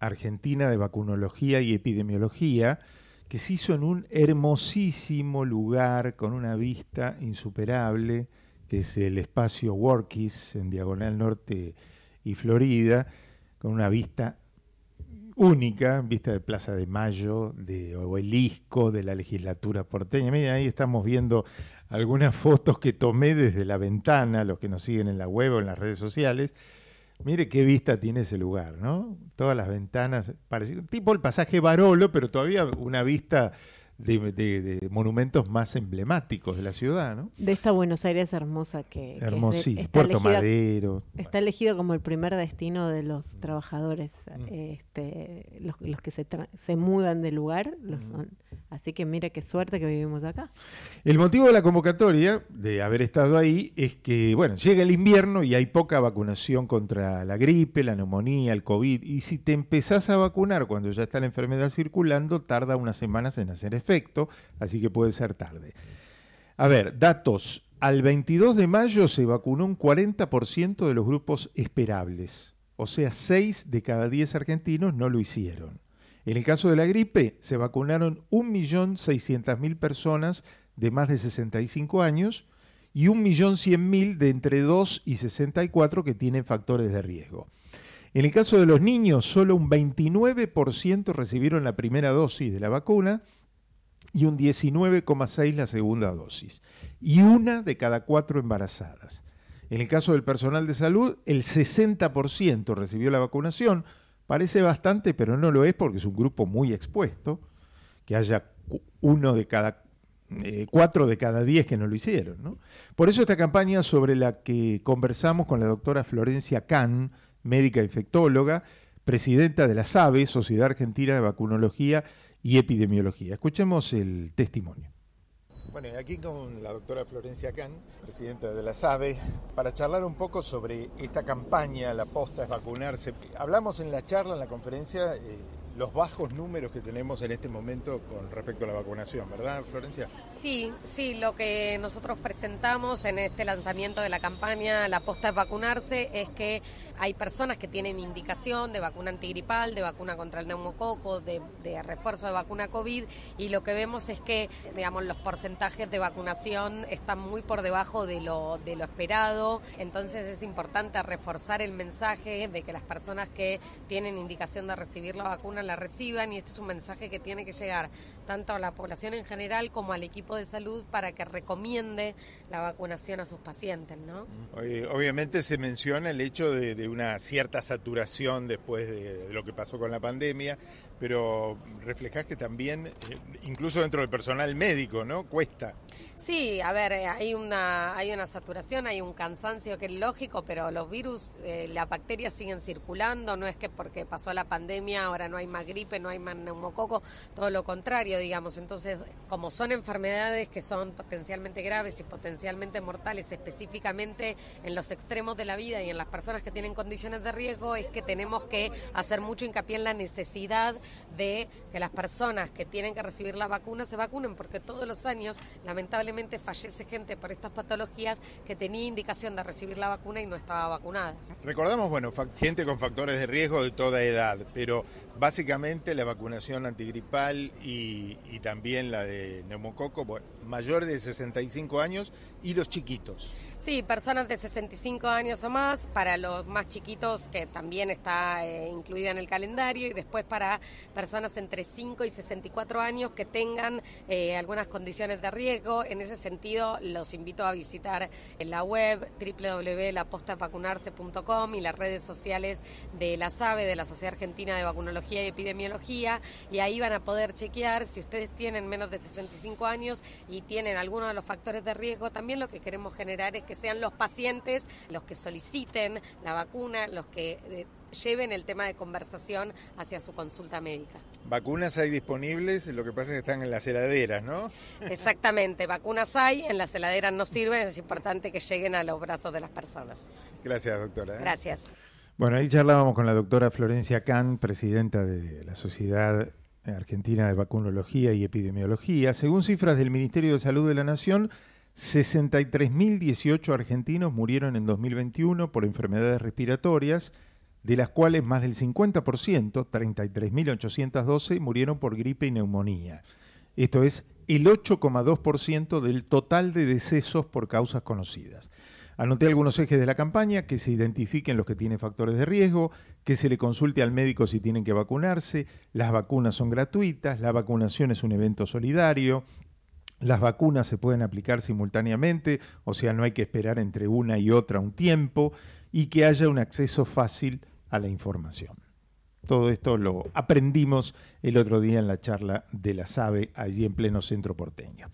Argentina de Vacunología y Epidemiología, que se hizo en un hermosísimo lugar con una vista insuperable, que es el espacio Workis en Diagonal Norte y Florida, con una vista única, vista de Plaza de Mayo, de Obelisco, de la legislatura porteña. Miren, ahí estamos viendo algunas fotos que tomé desde la ventana, los que nos siguen en la web o en las redes sociales. Mire qué vista tiene ese lugar, ¿no? Todas las ventanas, parece tipo el pasaje Barolo, pero todavía una vista de, monumentos más emblemáticos de la ciudad, ¿no? De esta Buenos Aires hermosa que... Hermosísima, Puerto Madero. Está elegido como el primer destino de los trabajadores, mm. este, los, que se, mudan de lugar, los mm. son Así que mira qué suerte que vivimos acá. El motivo de la convocatoria, de haber estado ahí, es que, bueno, llega el invierno y hay poca vacunación contra la gripe, la neumonía, el COVID. Y si te empezás a vacunar cuando ya está la enfermedad circulando, tarda unas semanas en hacer efecto, así que puede ser tarde. A ver, datos. Al 22 de mayo se vacunó un 40% de los grupos esperables. O sea, 6 de cada 10 argentinos no lo hicieron. En el caso de la gripe, se vacunaron 1.600.000 personas de más de 65 años y 1.100.000 de entre 2 y 64 que tienen factores de riesgo. En el caso de los niños, solo un 29% recibieron la primera dosis de la vacuna y un 19,6% la segunda dosis, y una de cada cuatro embarazadas. En el caso del personal de salud, el 60% recibió la vacunación, Parece bastante, pero no lo es porque es un grupo muy expuesto, que haya uno de cada eh, cuatro de cada diez que no lo hicieron. Por eso esta campaña sobre la que conversamos con la doctora Florencia Kahn, médica infectóloga, presidenta de la SABE, Sociedad Argentina de Vacunología y Epidemiología. Escuchemos el testimonio. Bueno, aquí con la doctora Florencia Can, presidenta de la SABE, para charlar un poco sobre esta campaña, la posta es vacunarse. Hablamos en la charla, en la conferencia, eh, los bajos números que tenemos en este momento con respecto a la vacunación, ¿verdad, Florencia? Sí, sí, lo que nosotros presentamos en este lanzamiento de la campaña La Posta es Vacunarse es que hay personas que tienen indicación de vacuna antigripal, de vacuna contra el neumococo, de, refuerzo de vacuna COVID y lo que vemos es que, digamos, los porcentajes de vacunación están muy por debajo de lo, de lo esperado, entonces es importante reforzar el mensaje de que las personas que tienen indicación de recibir la vacuna la reciban y este es un mensaje que tiene que llegar tanto a la población en general como al equipo de salud para que recomiende la vacunación a sus pacientes, ¿no? Obviamente se menciona el hecho de, una cierta saturación después de, lo que pasó con la pandemia, pero reflejás que también, eh, incluso dentro del personal médico, ¿no? Cuesta. Sí, a ver, eh, hay una, hay una saturación, hay un cansancio que es lógico, pero los virus, eh, las bacterias siguen circulando, no es que porque pasó la pandemia ahora no hay más gripe, no hay más neumococo, todo lo contrario, digamos. Entonces, como son enfermedades que son potencialmente graves y potencialmente mortales, específicamente en los extremos de la vida y en las personas que tienen condiciones de riesgo, es que tenemos que hacer mucho hincapié en la necesidad de que las personas que tienen que recibir la vacuna se vacunen, porque todos los años, lamentablemente, fallece gente por estas patologías que tenía indicación de recibir la vacuna y no estaba vacunada. Recordamos, bueno, gente con factores de riesgo de toda edad, pero básicamente básicamente la vacunación antigripal y, también la de neumococo, bueno, de 65 años y los chiquitos. Sí, personas de 65 años o más, para los más chiquitos que también está eh, incluida en el calendario y después para personas entre 5 y 64 años que tengan eh, algunas condiciones de riesgo. En ese sentido, los invito a visitar en la web www.lapostavacunarse.com y las redes sociales de la SABE, de la Sociedad Argentina de Vacunología y epidemiología y ahí van a poder chequear si ustedes tienen menos de 65 años y tienen alguno de los factores de riesgo. También lo que queremos generar es que sean los pacientes los que soliciten la vacuna, los que... Eh, lleven el tema de conversación hacia su consulta médica. Vacunas hay disponibles, lo que pasa es que están en las heladeras, ¿no? Exactamente, vacunas hay, en las heladeras no sirven, es importante que lleguen a los brazos de las personas. Gracias, doctora. ¿eh? Gracias. Bueno, ahí charlábamos con la doctora Florencia Can, presidenta de la Sociedad Argentina de Vacunología y Epidemiología. Según cifras del Ministerio de Salud de la Nación, 63.018 argentinos murieron en 2021 por enfermedades respiratorias, de las cuales más del 50%, 33.812, murieron por gripe y neumonía. Esto es el 8,2% del total de decesos por causas conocidas. Anoté algunos ejes de la campaña, que se identifiquen los que tienen factores de riesgo, que se le consulte al médico si tienen que vacunarse, las vacunas son gratuitas, la vacunación es un evento solidario, las vacunas se pueden aplicar simultáneamente, o sea, no hay que esperar entre una y otra un tiempo, y que haya un acceso fácil a la información. Todo esto lo aprendimos el otro día en la charla de la SABE allí en pleno centro porteño.